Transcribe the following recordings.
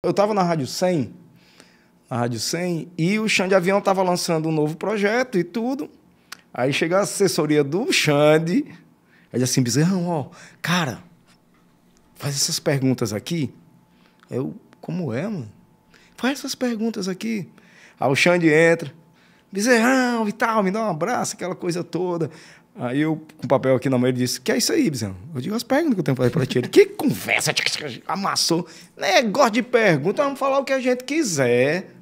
Eu estava na Rádio 100, na Rádio 100, e o Xande Avião estava lançando um novo projeto e tudo. Aí chega a assessoria do Xande, aí assim, Bezerrão, ó, cara, faz essas perguntas aqui. Eu, como é, mano? Faz essas perguntas aqui. Aí o Xande entra, Bezerrão e tal, me dá um abraço, aquela coisa toda. Aí eu, com o papel aqui na mão, ele disse: Que é isso aí, Bezerrão? Eu digo: As perguntas que eu tenho para fazer para ti. Ele, que conversa, amassou. Negócio né, de pergunta, vamos falar o que a gente quiser.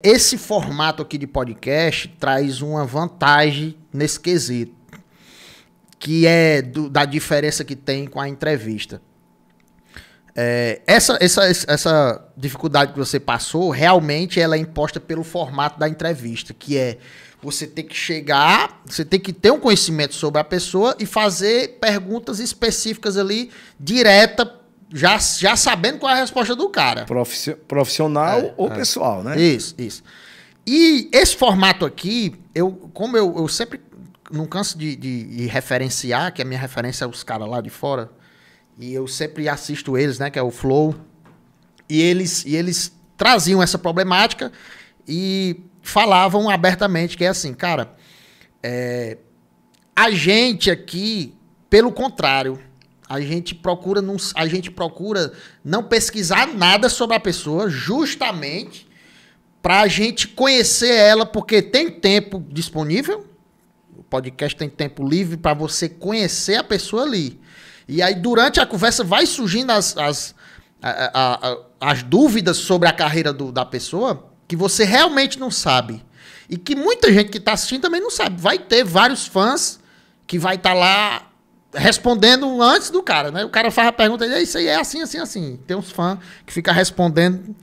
Esse formato aqui de podcast traz uma vantagem nesse quesito, que é do, da diferença que tem com a entrevista. É, essa, essa, essa dificuldade que você passou, realmente ela é imposta pelo formato da entrevista, que é você tem que chegar, você tem que ter um conhecimento sobre a pessoa e fazer perguntas específicas ali, direta, já, já sabendo qual é a resposta do cara. Profissional é, ou é. pessoal, né? Isso, isso. E esse formato aqui, eu, como eu, eu sempre não canso de, de, de referenciar, que a minha referência é os caras lá de fora, e eu sempre assisto eles, né? Que é o Flow. E eles, e eles traziam essa problemática e falavam abertamente que é assim, cara, é, a gente aqui, pelo contrário, a gente procura não, a gente procura não pesquisar nada sobre a pessoa, justamente para a gente conhecer ela, porque tem tempo disponível, o podcast tem tempo livre para você conhecer a pessoa ali. E aí, durante a conversa, vai surgindo as, as, a, a, a, as dúvidas sobre a carreira do, da pessoa que você realmente não sabe. E que muita gente que está assistindo também não sabe. Vai ter vários fãs que vai estar tá lá respondendo antes do cara, né? O cara faz a pergunta e isso aí é assim, assim, assim. Tem uns fãs que fica respondendo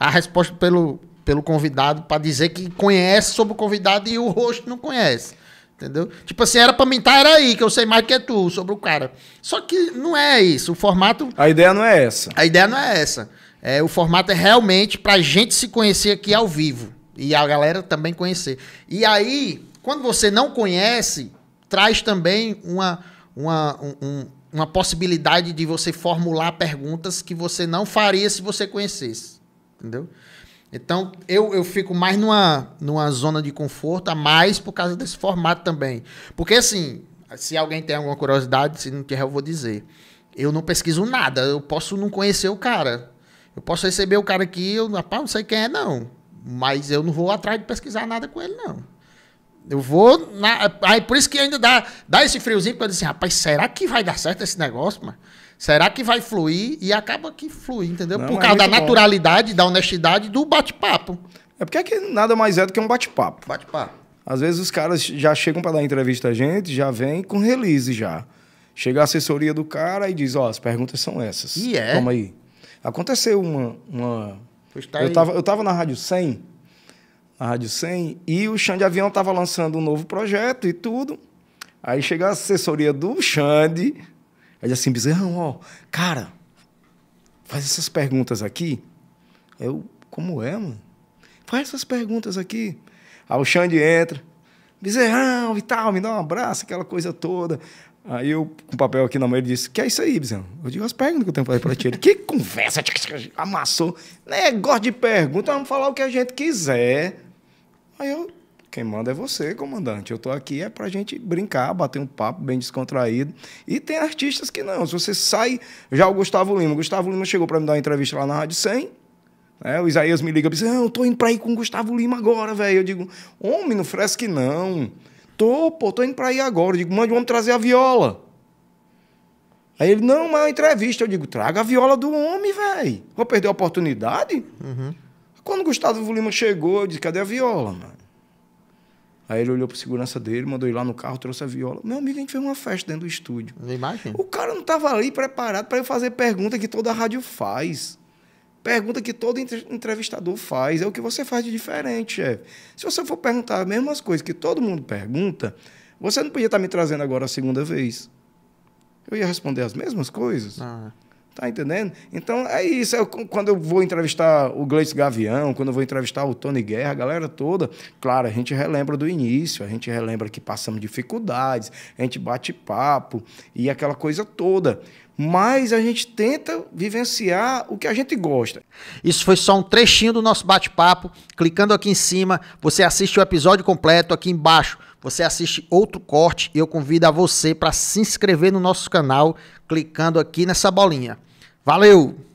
a resposta pelo, pelo convidado para dizer que conhece sobre o convidado e o rosto não conhece. Entendeu? Tipo assim, era pra mentar, era aí, que eu sei mais que é tu sobre o cara. Só que não é isso. O formato. A ideia não é essa. A ideia não é essa. É, o formato é realmente pra gente se conhecer aqui ao vivo. E a galera também conhecer. E aí, quando você não conhece, traz também uma, uma, um, uma possibilidade de você formular perguntas que você não faria se você conhecesse. Entendeu? Então, eu, eu fico mais numa, numa zona de conforto a mais por causa desse formato também. Porque, assim, se alguém tem alguma curiosidade, se não tiver, eu vou dizer. Eu não pesquiso nada, eu posso não conhecer o cara. Eu posso receber o cara aqui, eu rapaz, não sei quem é, não. Mas eu não vou atrás de pesquisar nada com ele, não. Eu vou. Na... Aí por isso que ainda dá, dá esse friozinho, porque eu disse assim, rapaz, será que vai dar certo esse negócio, mano? Será que vai fluir? E acaba que flui, entendeu? Não, por causa é da naturalidade, bom. da honestidade, do bate-papo. É porque aqui nada mais é do que um bate-papo. Bate-papo. Às vezes os caras já chegam para dar entrevista a gente, já vem com release já. Chega a assessoria do cara e diz, ó, oh, as perguntas são essas. E é? Toma aí. Aconteceu uma... uma... Tá eu, tava, eu tava na Rádio 100 a Rádio 100, e o Xande Avião estava lançando um novo projeto e tudo. Aí chega a assessoria do Xande, aí assim, Bezerrão, ó, cara, faz essas perguntas aqui. Eu, como é, mano? Faz essas perguntas aqui. Aí o Xande entra, Bezerrão e tal, me dá um abraço, aquela coisa toda. Aí eu, com o papel aqui na mão, ele disse: Que é isso aí, Bizão? Eu digo as perguntas que eu tenho para fazer para ti. Ele, que conversa, amassou. Negócio né, de pergunta, vamos falar o que a gente quiser. Aí eu, quem manda é você, comandante. Eu tô aqui é pra gente brincar, bater um papo bem descontraído. E tem artistas que não. Se você sai, já o Gustavo Lima. O Gustavo Lima chegou para me dar uma entrevista lá na Rádio 100. É, né? o Isaías me liga e diz: Não, ah, eu tô indo pra ir com o Gustavo Lima agora, velho. Eu digo: Homem, não fresque não. Tô, pô, tô indo pra ir agora. Eu digo: Mande o homem trazer a viola. Aí ele: Não, mas é uma entrevista. Eu digo: Traga a viola do homem, velho. Vou perder a oportunidade? Uhum. Quando Gustavo Lima chegou, eu disse, cadê a viola, mano? Aí ele olhou pro segurança dele, mandou ir lá no carro, trouxe a viola. Meu amigo, a gente fez uma festa dentro do estúdio. Imagina. O cara não tava ali preparado para eu fazer pergunta que toda a rádio faz. Pergunta que todo entrevistador faz. É o que você faz de diferente, chefe. Se você for perguntar as mesmas coisas que todo mundo pergunta, você não podia estar tá me trazendo agora a segunda vez. Eu ia responder as mesmas coisas. Ah. Tá entendendo? Então é isso. Eu, quando eu vou entrevistar o Gleice Gavião, quando eu vou entrevistar o Tony Guerra, a galera toda, claro, a gente relembra do início, a gente relembra que passamos dificuldades, a gente bate papo e aquela coisa toda. Mas a gente tenta vivenciar o que a gente gosta. Isso foi só um trechinho do nosso bate-papo. Clicando aqui em cima, você assiste o episódio completo aqui embaixo você assiste outro corte e eu convido a você para se inscrever no nosso canal clicando aqui nessa bolinha. Valeu!